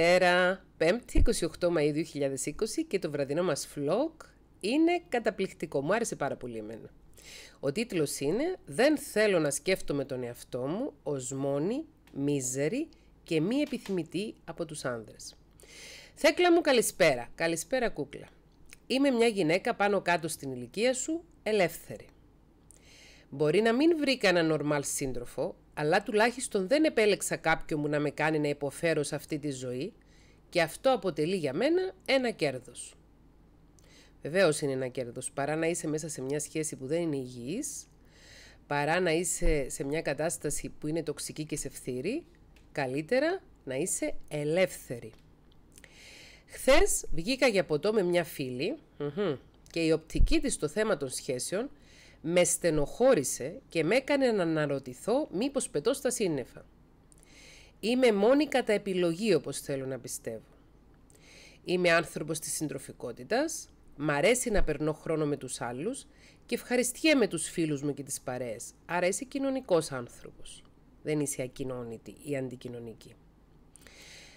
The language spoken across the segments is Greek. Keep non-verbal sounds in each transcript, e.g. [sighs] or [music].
καλησπερα 5 5η 28 Μαΐου 2020 και το βραδινό μας vlog είναι καταπληκτικό. Μου άρεσε πάρα πολύ εμένα. Ο τίτλος είναι «Δεν θέλω να σκέφτομαι τον εαυτό μου ως μόνη, μίζερη και μη επιθυμητή από τους άνδρες». Θέκλα μου καλησπέρα. Καλησπέρα κούκλα. Είμαι μια γυναίκα πάνω κάτω στην ηλικία σου, ελεύθερη. Μπορεί να μην βρήκα ένα νορμάλ σύντροφο, αλλά τουλάχιστον δεν επέλεξα κάποιο μου να με κάνει να υποφέρω σε αυτή τη ζωή και αυτό αποτελεί για μένα ένα κέρδος. Βεβαίως είναι ένα κέρδος, παρά να είσαι μέσα σε μια σχέση που δεν είναι υγιής, παρά να είσαι σε μια κατάσταση που είναι τοξική και σε φθήρη, καλύτερα να είσαι ελεύθερη. Χθες βγήκα για ποτό με μια φίλη και η οπτική της στο θέμα των σχέσεων με στενοχώρησε και με έκανε να αναρωτηθώ μήπως πετώ στα σύννεφα. Είμαι μόνη κατά επιλογή όπως θέλω να πιστεύω. Είμαι άνθρωπος της συντροφικότητας, μ' αρέσει να περνώ χρόνο με τους άλλους και ευχαριστιέμαι τους φίλους μου και τις παρέες. Άρα είσαι κοινωνικός άνθρωπος. Δεν είσαι ακοινώνητη ή αντικοινωνική.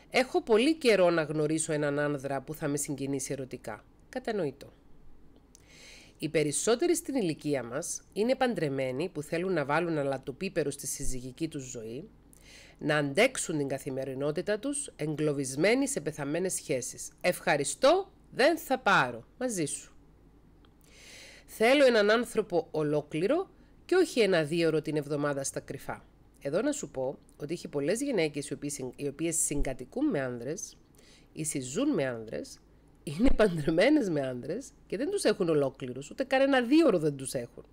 Έχω πολύ καιρό να γνωρίσω έναν άνδρα που θα με συγκινήσει ερωτικά. Κατανοητό. Οι περισσότεροι στην ηλικία μας είναι παντρεμένοι που θέλουν να βάλουν αλατοπίπερο στη συζυγική τους ζωή, να αντέξουν την καθημερινότητα τους εγκλωβισμένοι σε πεθαμένες σχέσεις. Ευχαριστώ, δεν θα πάρω μαζί σου. Θέλω έναν άνθρωπο ολόκληρο και όχι ένα δίωρο την εβδομάδα στα κρυφά. Εδώ να σου πω ότι έχει πολλές γυναίκες οι οποίες συγκατοικούν με άνδρες ή συζούν με άνδρες είναι παντρεμένες με άντρε και δεν τους έχουν ολόκληρους, ούτε κανένα δίωρο δεν τους έχουν.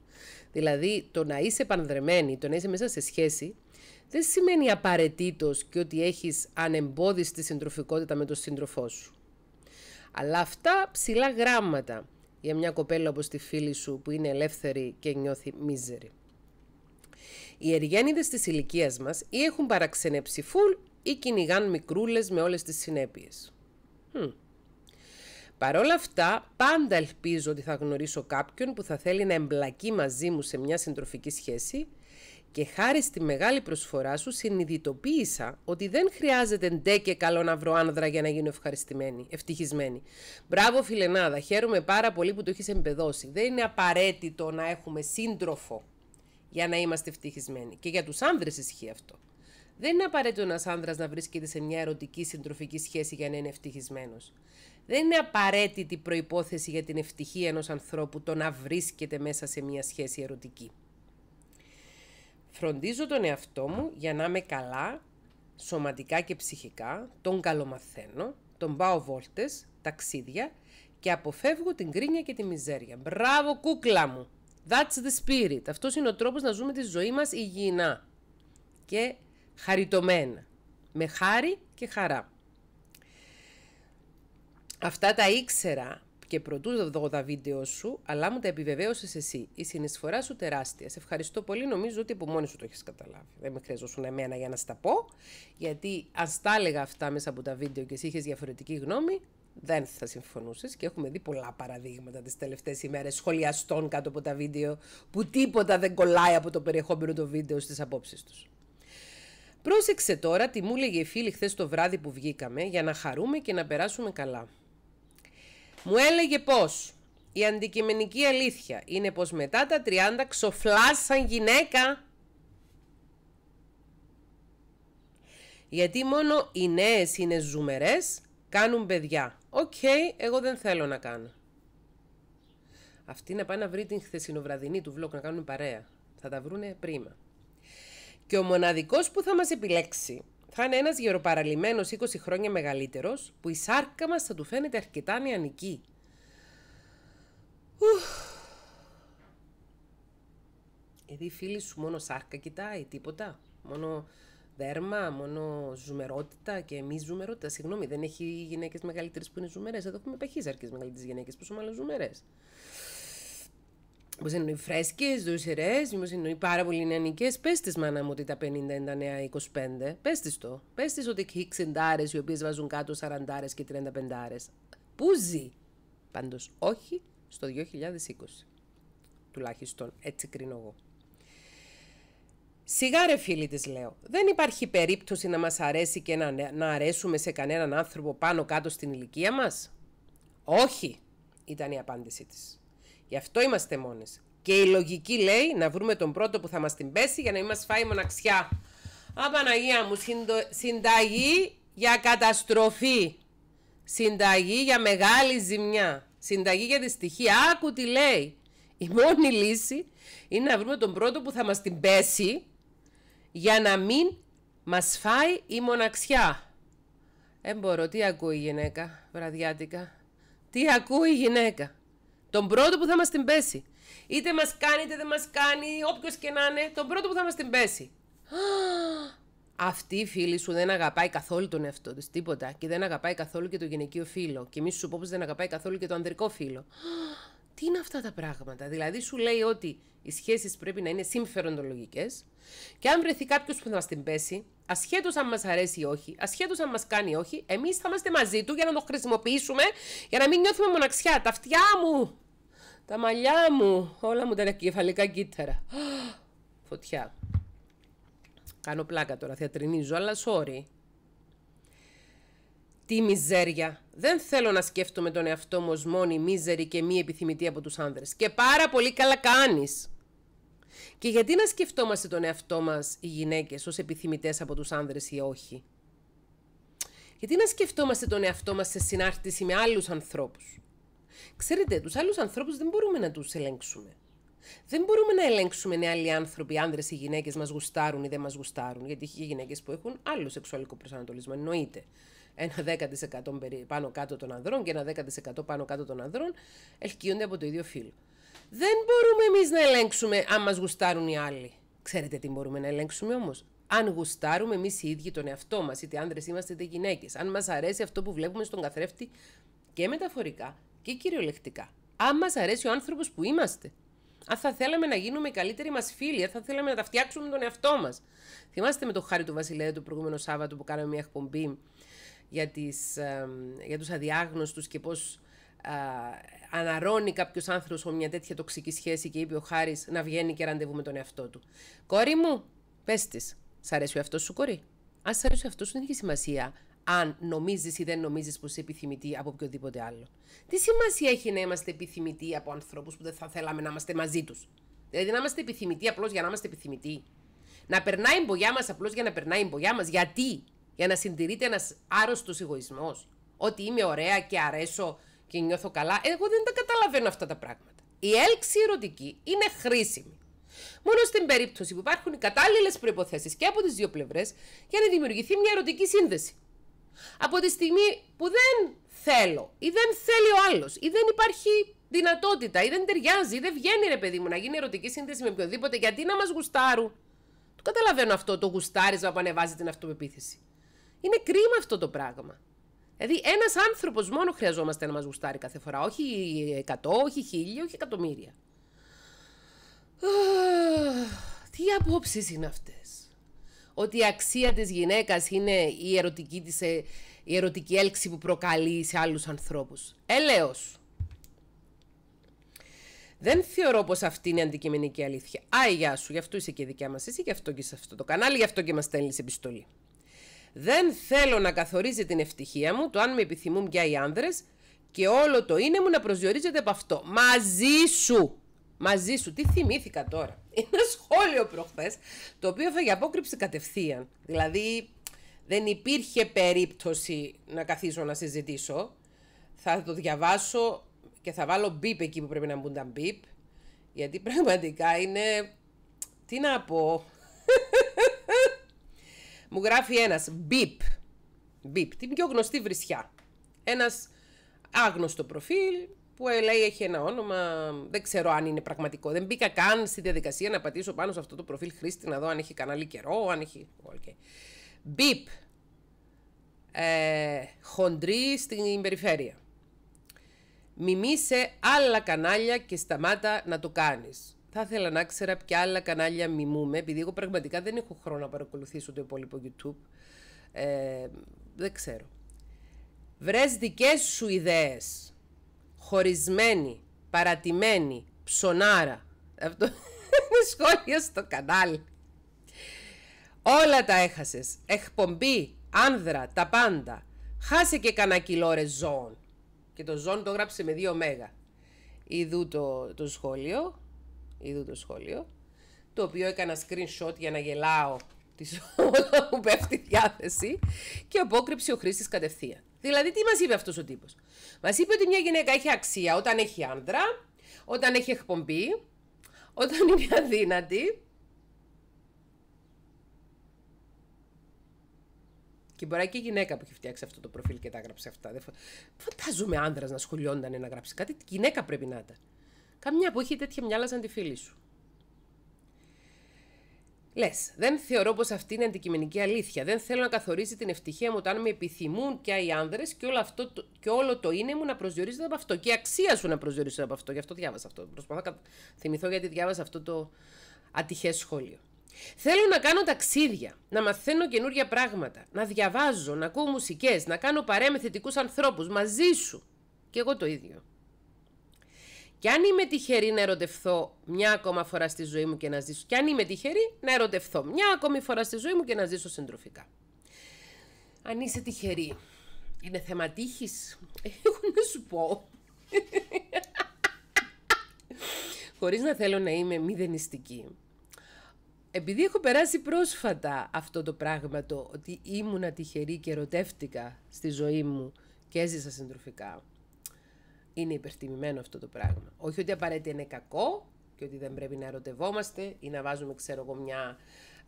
Δηλαδή το να είσαι παντρεμένη, το να είσαι μέσα σε σχέση, δεν σημαίνει απαραίτητος και ότι έχεις ανεμπόδιστη συντροφικότητα με τον σύντροφό σου. Αλλά αυτά ψηλά γράμματα για μια κοπέλα όπως τη φίλη σου που είναι ελεύθερη και νιώθει μίζερη. Οι εργένιδες της ηλικίας μας ή έχουν παραξενέψει φουλ ή κυνηγάν μικρούλες με όλες τις συνέπειες. Hm. Παρ' όλα αυτά, πάντα ελπίζω ότι θα γνωρίσω κάποιον που θα θέλει να εμπλακεί μαζί μου σε μια συντροφική σχέση και χάρη στη μεγάλη προσφορά σου συνειδητοποίησα ότι δεν χρειάζεται ντε και καλό να βρω άνδρα για να γίνω ευχαριστημένη, ευτυχισμένη. Μπράβο φιλενάδα, χαίρομαι πάρα πολύ που το έχεις εμπεδώσει. Δεν είναι απαραίτητο να έχουμε σύντροφο για να είμαστε ευτυχισμένοι. Και για τους άνδρες ισχύει αυτό. Δεν είναι απαραίτητο ένας άνδρας να βρίσκεται σε μια ερωτική συντροφική σχέση για να είναι ευτυχισμένος δεν είναι απαραίτητη προϋπόθεση για την ευτυχία ενός ανθρώπου το να βρίσκεται μέσα σε μια σχέση ερωτική. Φροντίζω τον εαυτό μου για να είμαι καλά, σωματικά και ψυχικά, τον καλομαθαίνω, τον πάω βόλτες, ταξίδια και αποφεύγω την κρίνια και τη μιζέρια. Μπράβο κούκλα μου! That's the spirit. Αυτός είναι ο τρόπος να ζούμε τη ζωή μας υγιεινά και χαριτωμένα. Με χάρη και χαρά. Αυτά τα ήξερα και προτού δω τα βίντεο σου, αλλά μου τα επιβεβαίωσες εσύ. Η συνεισφορά σου τεράστια. Σε ευχαριστώ πολύ. Νομίζω ότι από μόνη σου το έχεις καταλάβει. Δεν με χρειαζόσουν εμένα για να στα πω, γιατί αν στα έλεγα αυτά μέσα από τα βίντεο και εσύ είχες διαφορετική γνώμη, δεν θα συμφωνούσες. Και έχουμε δει πολλά παραδείγματα τις τελευταίες ημέρες σχολιαστών κάτω από τα βίντεο που τίποτα δεν κολλάει από το περιεχόμενο των βίντεο στις απόψεις τους. Πρόσεξε τώρα τι μου έλεγε η φίλη χθες το βράδυ που βγήκαμε για να χαρούμε και να περάσουμε καλά. Μου έλεγε πως η αντικειμενική αλήθεια είναι πως μετά τα 30 ξοφλάς σαν γυναίκα. Γιατί μόνο οι νέες είναι ζουμερές, κάνουν παιδιά. Οκ, okay, εγώ δεν θέλω να κάνω. Αυτή να πάει να βρει την χθεσινοβραδινή του βλόκ να κάνουν παρέα. Θα τα βρούνε πρίμα. Και ο μοναδικός που θα μας επιλέξει θα είναι ένας γεροπαραλυμένο 20 χρόνια μεγαλύτερος που η σάρκα μας θα του φαίνεται αρκετά νεανική. Γιατί η φίλη σου μόνο σάρκα κοιτάει, τίποτα. Μόνο δέρμα, μόνο ζουμερότητα και μη ζουμερότητα. Συγγνώμη, δεν έχει γυναίκες μεγαλύτερες που είναι ζουμερές. Εδώ έχουμε παχύσαρκες μεγαλύτερες γυναίκες που μάλλον ζουμερέ είναι εννοεί φρέσκε, δύο σειρέ, είναι εννοεί πάρα πολύ νεανικές. Πες της μάνα μου ότι τα 50 είναι τα νέα 25. Πες της το. Πες της ότι έχει ξεντάρε οι οποίες βάζουν κάτω 40 και 35. Πού ζει. Πάντως όχι στο 2020. Τουλάχιστον έτσι κρίνω εγώ. Σιγά ρε φίλοι της λέω, δεν υπάρχει περίπτωση να μας αρέσει και να, να αρέσουμε σε κανέναν άνθρωπο πάνω κάτω στην ηλικία μας. Όχι, ήταν η απάντησή της. Γι' αυτό είμαστε μόνες. Και η λογική λέει να βρούμε τον πρώτο που θα μας την πέσει για να μην μας φάει μοναξιά. Απαναγία μου, συνταγή για καταστροφή. Συνταγή για μεγάλη ζημιά. Συνταγή για δυστυχία. Άκου τι λέει. Η μόνη λύση είναι να βρούμε τον πρώτο που θα μας την πέσει για να μην μας φάει η μοναξιά. Εμπορώ, Τι ακούει η γυναίκα βραδιάτικα. Τι ακούει η γυναίκα. Τον πρώτο που θα μας την πέσει. Είτε μας κάνει είτε δεν μας κάνει, όποιος και να είναι, τον πρώτο που θα μας την πέσει. Αυτή η φίλη σου δεν αγαπάει καθόλου τον εαυτό της, τίποτα. Και δεν αγαπάει καθόλου και το γυναικείο φίλο. Και μη σου πω δεν αγαπάει καθόλου και το ανδρικό φίλο. Τι είναι αυτά τα πράγματα. Δηλαδή σου λέει ότι οι σχέσεις πρέπει να είναι συμφεροντολογικές. Και αν βρεθεί κάποιος που θα μας την πέσει, Ασχέτως αν μας αρέσει ή όχι, ασχέτως αν μας κάνει ή όχι, εμείς θα είμαστε μαζί του για να το χρησιμοποιήσουμε, για να μην νιώθουμε μοναξιά. Τα αυτιά μου, τα μαλλιά μου, όλα μου τα κεφαλικά κύτταρα. [gasps] Φωτιά. Κάνω πλάκα τώρα, θεατρινίζω, αλλά sorry. Τι μιζέρια. Δεν θέλω να σκέφτομαι τον εαυτό μου ως μόνη μίζερη και μη επιθυμητή από τους άνδρες. Και πάρα πολύ καλά κάνεις. Και γιατί να σκεφτόμαστε τον εαυτό μας οι γυναίκες ως επιθυμητές από τους άνδρες ή όχι. Γιατί να σκεφτόμαστε τον εαυτό μας σε συνάρτηση με άλλους ανθρώπους. Ξέρετε, τους άλλους ανθρώπους δεν μπορούμε να τους ελέγξουμε. Δεν μπορούμε να ελέγξουμε αν άλλοι άνθρωποι, άνδρες ή γυναίκες, μας γουστάρουν ή δεν μας γουστάρουν. Γιατί έχει γυναίκες που έχουν άλλο σεξουαλικό προσανατολισμό, εννοείται. Ένα 10% πάνω κάτω των ανδρών και ένα 10% πάνω κάτω των ανδρών ελκύονται από το ίδιο φύλλο. Δεν μπορούμε εμείς να ελέγξουμε αν μας γουστάρουν οι άλλοι. Ξέρετε τι μπορούμε να ελέγξουμε όμως. Αν γουστάρουμε εμείς οι ίδιοι τον εαυτό μας, είτε άντρες είμαστε είτε γυναίκες. Αν μας αρέσει αυτό που βλέπουμε στον καθρέφτη και μεταφορικά και κυριολεκτικά. Αν μας αρέσει ο άνθρωπος που είμαστε. Αν θα θέλαμε να γίνουμε οι καλύτεροι μας φίλοι, αν θα θέλαμε να τα φτιάξουμε τον εαυτό μας. Θυμάστε με το χάρη του Βασιλέα το προηγούμενο Σάββατο που κάναμε μια εκπομπή για, τις, για και πώς α, αναρώνει κάποιος άνθρωπος με μια τέτοια τοξική σχέση και είπε ο Χάρης να βγαίνει και ραντεβού με τον εαυτό του. Κόρη μου, πες της, σ' αρέσει ο εαυτός σου, κόρη. Αν σ' αρέσει ο εαυτός σου, δεν έχει σημασία αν νομίζεις ή δεν νομίζεις πως είσαι επιθυμητή από οποιοδήποτε άλλο. Τι σημασία έχει να είμαστε επιθυμητοί από ανθρώπους που δεν θα θέλαμε να είμαστε μαζί τους. Δηλαδή να είμαστε επιθυμητοί απλώς για να είμαστε επιθυμητοί. Να περνάει η μπογιά μας απλώς για να περνάει η μπογιά μας. Γιατί? Για να συντηρείται ένας άρρωστος εγωισμός. Ότι είμαι ωραία και αρέσω και νιώθω καλά. Εγώ δεν τα καταλαβαίνω αυτά τα πράγματα. Η έλξη ερωτική είναι χρήσιμη. Μόνο στην περίπτωση που υπάρχουν οι κατάλληλες προποθέσει και από τις δύο πλευρές για να δημιουργηθεί μια ερωτική σύνδεση. Από τη στιγμή που δεν θέλω ή δεν θέλει ο άλλος ή δεν υπάρχει δυνατότητα ή δεν ταιριάζει ή δεν βγαίνει ρε παιδί μου να γίνει ερωτική σύνδεση με οποιοδήποτε γιατί να μας γουστάρουν. Το καταλαβαίνω αυτό το γουστάρισμα που ανεβάζει την αυτοπεποίθηση. Είναι κρίμα αυτό το πράγμα. Δηλαδή, ένας άνθρωπος μόνο χρειαζόμαστε να μας γουστάρει κάθε φορά. Όχι 100, όχι 1000, όχι εκατομμύρια. [sighs] Τι απόψεις είναι αυτές. Ότι η αξία της γυναίκας είναι η ερωτική, της, ε, η ερωτική έλξη που προκαλεί σε άλλους ανθρώπους. Ε, Έλεος. Δεν θεωρώ πως αυτή είναι η αντικειμενική αλήθεια. Α, γεια σου, γι' αυτό είσαι και δικιά μας εσύ, γι' αυτό και σε αυτό το κανάλι, γι' αυτό και μας στέλνεις επιστολή. Δεν θέλω να καθορίζει την ευτυχία μου, το αν με επιθυμούν πια οι άνδρες και όλο το είναι μου να προσδιορίζεται από αυτό. Μαζί σου! Μαζί σου, τι θυμήθηκα τώρα. [laughs] Ένα σχόλιο προχθές, το οποίο για απόκρυψη κατευθείαν. Δηλαδή, δεν υπήρχε περίπτωση να καθίσω να συζητήσω. Θα το διαβάσω και θα βάλω μπίπ εκεί που πρέπει να μπουν τα μπίπ. Γιατί πραγματικά είναι. Τι να πω. [laughs] Μου γράφει ένας μπιπ. Μπιπ, την πιο γνωστή βρισιά. Ένας άγνωστο προφίλ που ε, λέει έχει ένα όνομα, δεν ξέρω αν είναι πραγματικό. Δεν μπήκα καν στη διαδικασία να πατήσω πάνω σε αυτό το προφίλ χρήστη να δω αν έχει κανάλι καιρό, αν έχει... Okay. Μπιπ. Ε, χοντρή στην περιφέρεια. Μιμήσε άλλα κανάλια και σταμάτα να το κάνεις. Θα ήθελα να ξέρω ποια άλλα κανάλια μιμούμε, επειδή εγώ πραγματικά δεν έχω χρόνο να παρακολουθήσω το υπόλοιπο YouTube. Ε, δεν ξέρω. Βρες δικές σου ιδέες. Χωρισμένη, παρατημένη, ψωνάρα. Αυτό [laughs] είναι σχόλιο στο κανάλι. Όλα τα έχασες. Εκπομπή, άνδρα, τα πάντα. Χάσε και κανένα κιλό ρε ζώων. Και το ζών το γράψε με δύο μέγα. Ιδού το σχόλιο είδου το σχόλιο, το οποίο έκανα screenshot για να γελάω της [laughs] όλα μου πέφτει διάθεση και απόκρυψε ο χρήστης κατευθείαν. Δηλαδή, τι μας είπε αυτός ο τύπος. Μας είπε ότι μια γυναίκα έχει αξία όταν έχει άντρα, όταν έχει εκπομπή, όταν είναι αδύνατη. Και μπορεί και η γυναίκα που έχει φτιάξει αυτό το προφίλ και τα έγραψε αυτά. φαντάζομαι άντρας να σχολιόνταν να γράψει κάτι. Τη γυναίκα πρέπει να ήταν. Καμιά που έχει τέτοια μυαλά σαν τη φίλη σου. Λες, δεν θεωρώ πως αυτή είναι αντικειμενική αλήθεια. Δεν θέλω να καθορίζει την ευτυχία μου το αν με επιθυμούν πια οι άνδρες και, όλο και όλο το είναι μου να προσδιορίζεται από αυτό. Και η αξία σου να προσδιορίζεται από αυτό. Γι' αυτό διάβασα αυτό. Προσπαθώ να θυμηθώ γιατί διάβασα αυτό το ατυχές σχόλιο. Θέλω να κάνω ταξίδια, να μαθαίνω καινούργια πράγματα, να διαβάζω, να ακούω μουσικές, να κάνω παρέμε θετικούς ανθρώπους μαζί σου. Και εγώ το ίδιο. Και αν είμαι τυχερή να ερωτευθώ μια ακόμα φορά στη ζωή μου και να ζήσω. Και αν είμαι τυχερή να μια ακόμη φορά στη ζωή μου και να ζήσω συντροφικά. Αν είσαι τυχερή, είναι θέμα ε, Εγώ να σου πω. Χωρίς να θέλω να είμαι μηδενιστική. Επειδή έχω περάσει πρόσφατα αυτό το πράγμα το ότι ήμουνα τυχερή και ερωτεύτηκα στη ζωή μου και έζησα συντροφικά είναι υπερτιμημένο αυτό το πράγμα. Όχι ότι απαραίτητα είναι κακό και ότι δεν πρέπει να ερωτευόμαστε ή να βάζουμε, ξέρω εγώ, μια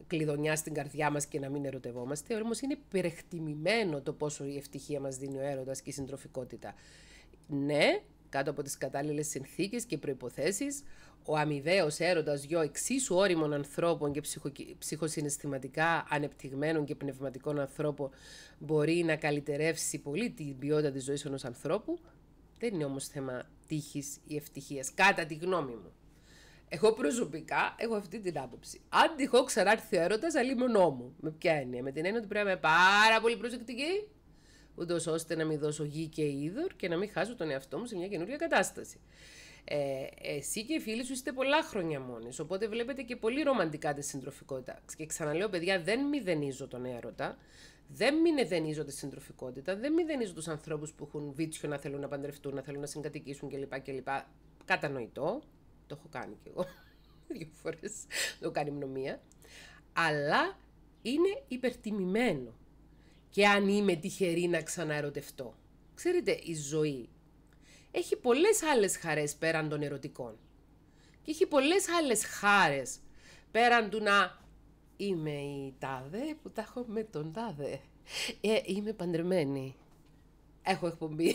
κλειδονιά στην καρδιά μας και να μην ερωτευόμαστε. Όμως είναι υπερεκτιμημένο το πόσο η ευτυχία μας δίνει ο έρωτας και η συντροφικότητα. Ναι, κάτω από τις κατάλληλες συνθήκες και προποθέσει, ο αμοιβαίος έρωτας δυο εξίσου όριμων ανθρώπων και ψυχο, ψυχοσυναισθηματικά ανεπτυγμένων και πνευματικών ανθρώπων μπορεί να καλυτερεύσει πολύ την ποιότητα της ζωής ενός ανθρώπου, δεν είναι όμως θέμα τύχης ή ευτυχίας, κατά τη γνώμη μου. Εγώ προσωπικά έχω αυτή την άποψη. Αν τυχό ξανάρθει ο έρωτας, αλλήμονό μου. Με ποια έννοια. Με την έννοια ότι πρέπει να είμαι πάρα πολύ προσεκτική, ούτως ώστε να μην δώσω γη και είδωρ και να μην χάσω τον εαυτό μου σε μια καινούργια κατάσταση. Ε, εσύ και οι φίλοι σου είστε πολλά χρόνια μόνοι, οπότε βλέπετε και πολύ ρομαντικά τη συντροφικότητα. Και ξαναλέω, παιδιά, δεν μηδενίζω τον έρωτα δεν μηδενίζω τη συντροφικότητα, δεν μηδενίζω τους ανθρώπους που έχουν βίτσιο να θέλουν να παντρευτούν, να θέλουν να συγκατοικήσουν κλπ. κλπ. Κατανοητό. Το έχω κάνει κι εγώ. [laughs] Δύο φορές. Το έχω κάνει μια. Αλλά είναι υπερτιμημένο. Και αν είμαι τυχερή να ξαναερωτευτώ. Ξέρετε, η ζωή έχει πολλές άλλες χάρε πέραν των ερωτικών. Και έχει πολλές άλλες χάρες πέραν του να είμαι η τάδε που τα έχω με τον τάδε. Ε, είμαι παντρεμένη. Έχω εκπομπή.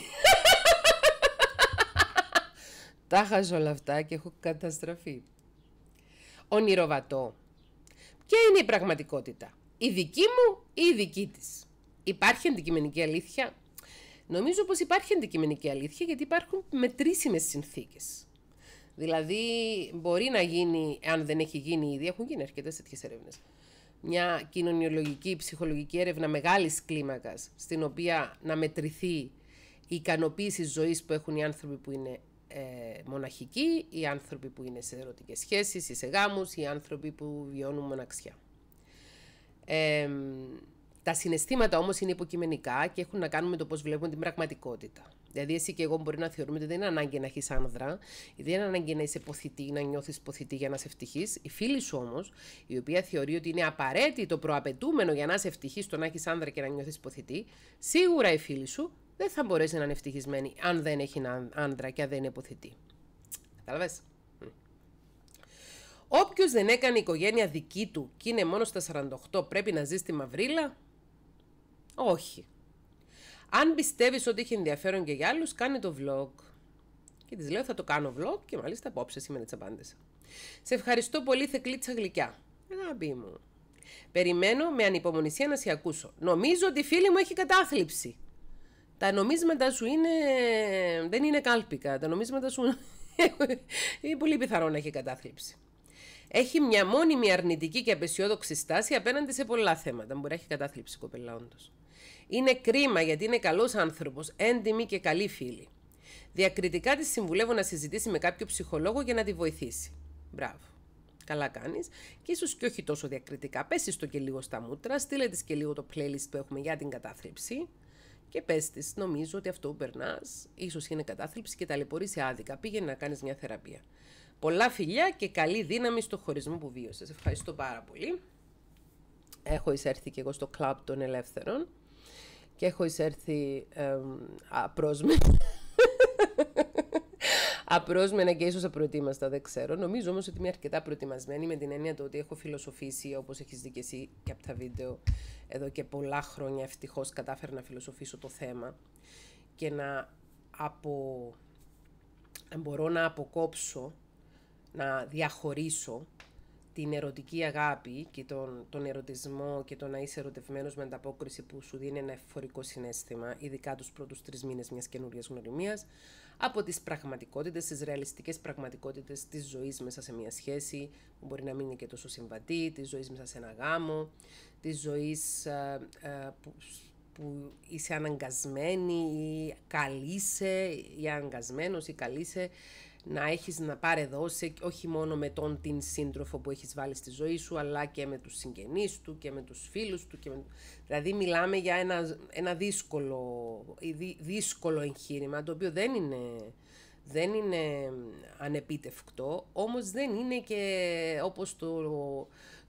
[laughs] τα χάζω όλα αυτά και έχω καταστραφεί. Ονειροβατό. Ποια είναι η πραγματικότητα. Η δική μου ή η δική της. Υπάρχει αντικειμενική αλήθεια. Νομίζω πως υπάρχει αντικειμενική αλήθεια γιατί υπάρχουν μετρήσιμες συνθήκες. Δηλαδή, μπορεί να γίνει, αν δεν έχει γίνει ήδη, έχουν γίνει αρκετές τέτοιες έρευνες μια κοινωνιολογική, ψυχολογική έρευνα μεγάλης κλίμακας, στην οποία να μετρηθεί η ικανοποίηση ζωής που έχουν οι άνθρωποι που είναι ε, μοναχικοί, οι άνθρωποι που είναι σε ερωτικές σχέσεις ή σε γάμους, οι άνθρωποι που βιώνουν μοναξιά. Τα συναισθήματα όμως είναι υποκειμενικά και έχουν να κάνουν με το πώς βλέπουμε την πραγματικότητα. Δηλαδή, εσύ και εγώ μπορεί να θεωρούμε ότι δεν είναι ανάγκη να έχεις άνδρα, δεν είναι ανάγκη να είσαι ποθητή, να νιώθεις ποθητή για να είσαι ευτυχή. Η φίλη σου όμως, η οποία θεωρεί ότι είναι απαραίτητο, προαπαιτούμενο για να είσαι ευτυχής το να έχεις άνδρα και να νιώθεις ποθητή, σίγουρα η φίλη σου δεν θα μπορέσει να είναι ευτυχισμένη αν δεν έχει άνδρα και αν δεν είναι ποθητή. Κατάλαβες. Όποιος δεν έκανε οικογένεια δική του και είναι μόνος στα 48, πρέπει να ζει στη μαυρίλα. Όχι. Αν πιστεύεις ότι έχει ενδιαφέρον και για άλλους, κάνε το vlog. Και της λέω θα το κάνω vlog και μάλιστα απόψε σήμερα τις Σε ευχαριστώ πολύ, θεκλίτσα γλυκιά. Αγάπη μου. Περιμένω με ανυπομονησία να σε ακούσω. Νομίζω ότι η φίλη μου έχει κατάθλιψη. Τα νομίσματα σου είναι... δεν είναι κάλπικα. Τα νομίσματα σου [laughs] είναι πολύ πιθανό να έχει κατάθλιψη. Έχει μια μόνιμη αρνητική και απεσιόδοξη στάση απέναντι σε πολλά θέματα. Μπορεί να έχει κατάθλιψη κοπελά όντως. Είναι κρίμα γιατί είναι καλός άνθρωπος, έντιμη και καλή φίλη. Διακριτικά τη συμβουλεύω να συζητήσει με κάποιο ψυχολόγο για να τη βοηθήσει. Μπράβο. Καλά κάνεις. Και ίσως και όχι τόσο διακριτικά. Πέσει το και λίγο στα μούτρα, στείλε της και λίγο το playlist που έχουμε για την κατάθλιψη. Και πες της, νομίζω ότι αυτό που περνάς, ίσως είναι κατάθλιψη και σε άδικα. Πήγαινε να κάνεις μια θεραπεία. Πολλά φιλιά και καλή δύναμη στο χωρισμό που βίωσες. Ευχαριστώ πάρα πολύ. Έχω εισέρθει και εγώ στο κλαμπ των ελεύθερων και έχω εισέρθει απρόσμενα. [laughs] απρόσμενα και ίσως απροετοίμαστα, δεν ξέρω. Νομίζω όμως ότι είμαι αρκετά προετοιμασμένη με την έννοια του ότι έχω φιλοσοφήσει, όπως έχεις δει και εσύ και από τα βίντεο, εδώ και πολλά χρόνια ευτυχώς κατάφερα να φιλοσοφήσω το θέμα και να απο... μπορώ να αποκόψω, να διαχωρίσω την ερωτική αγάπη και τον, τον ερωτισμό και το να είσαι ερωτευμένος με ανταπόκριση που σου δίνει ένα εφορικό συνέστημα, ειδικά τους πρώτους τρεις μήνες μιας καινούργια γνωριμίας, από τις πραγματικότητες, τις ρεαλιστικές πραγματικότητες της ζωής μέσα σε μια σχέση, που μπορεί να μην είναι και τόσο συμβατή, της ζωής μέσα σε ένα γάμο, της ζωής ε, ε, που, είσαι αναγκασμένη ή καλείσαι, ή αναγκασμένος ή καλείσαι να έχεις να πάρει εδώ, όχι μόνο με τον την σύντροφο που έχεις βάλει στη ζωή σου αλλά και με τους συγγενείς του και με τους φίλους του και με... δηλαδή μιλάμε για ένα, ένα δύσκολο, ε, δύσκολο εγχείρημα το οποίο δεν είναι, δεν είναι ανεπίτευκτο όμως δεν είναι και όπως το,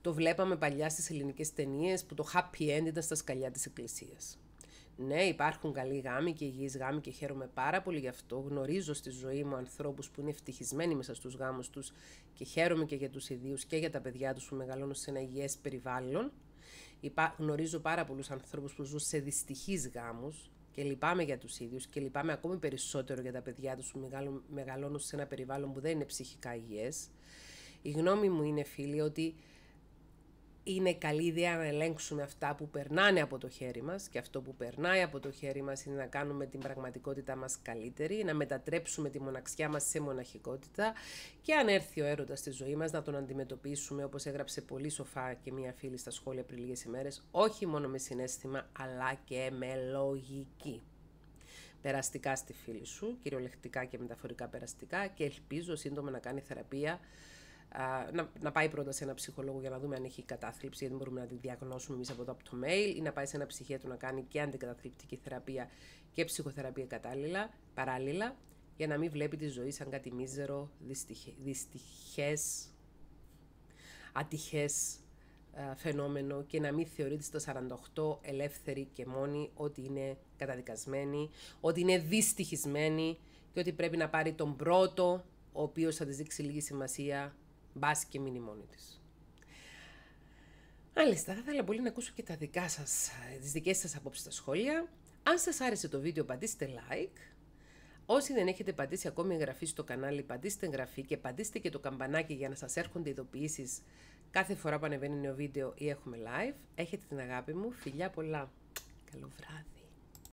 το βλέπαμε παλιά στις ελληνικές ταινίες που το happy end ήταν στα σκαλιά της εκκλησίας. Ναι, υπάρχουν καλοί γάμοι και υγιείς γάμοι και χαίρομαι πάρα πολύ γι' αυτό. Γνωρίζω στη ζωή μου ανθρώπους που είναι ευτυχισμένοι μέσα στους γάμους τους και χαίρομαι και για τους ιδίους και για τα παιδιά τους που μεγαλώνουν σε ένα υγιές περιβάλλον. Υπά... Γνωρίζω πάρα πολλούς ανθρώπους που ζουν σε δυστυχείς γάμους και λυπάμαι για τους ίδιους και λυπάμαι ακόμη περισσότερο για τα παιδιά τους που μεγαλώνουν σε ένα περιβάλλον που δεν είναι ψυχικά υγιές. Η γνώμη μου είναι φίλοι ότι είναι καλή ιδέα να ελέγξουμε αυτά που περνάνε από το χέρι μας και αυτό που περνάει από το χέρι μας είναι να κάνουμε την πραγματικότητά μας καλύτερη, να μετατρέψουμε τη μοναξιά μας σε μοναχικότητα και αν έρθει ο έρωτας στη ζωή μας να τον αντιμετωπίσουμε όπως έγραψε πολύ σοφά και μία φίλη στα σχόλια πριν λίγες ημέρες, όχι μόνο με συνέστημα αλλά και με λογική περαστικά στη φίλη σου, κυριολεκτικά και μεταφορικά περαστικά και ελπίζω σύντομα να κάνει θεραπεία να, να πάει πρώτα σε ένα ψυχολόγο για να δούμε αν έχει κατάθλιψη, γιατί μπορούμε να τη διαγνώσουμε εμείς από εδώ από το mail, ή να πάει σε ένα ψυχίατρο να κάνει και αντικαταθλιπτική θεραπεία και ψυχοθεραπεία κατάλληλα, παράλληλα, για να μην βλέπει τη ζωή σαν κάτι μίζερο, δυστυχέ, ατυχέ φαινόμενο και να μην θεωρείται στα 48 ελεύθερη και μόνη ότι είναι καταδικασμένη, ότι είναι δυστυχισμένη και ότι πρέπει να πάρει τον πρώτο ο οποίος θα της δείξει λίγη σημασία Μπας και μείνει μόνη της. Μάλιστα, θα ήθελα πολύ να ακούσω και τα δικά σας, τις δικές σας απόψεις στα σχόλια. Αν σας άρεσε το βίντεο, πατήστε like. Όσοι δεν έχετε πατήσει ακόμη εγγραφή στο κανάλι, πατήστε εγγραφή και πατήστε και το καμπανάκι για να σας έρχονται ειδοποιήσεις κάθε φορά που ανεβαίνει νέο βίντεο ή έχουμε live. Έχετε την αγάπη μου. Φιλιά πολλά. Καλό βράδυ.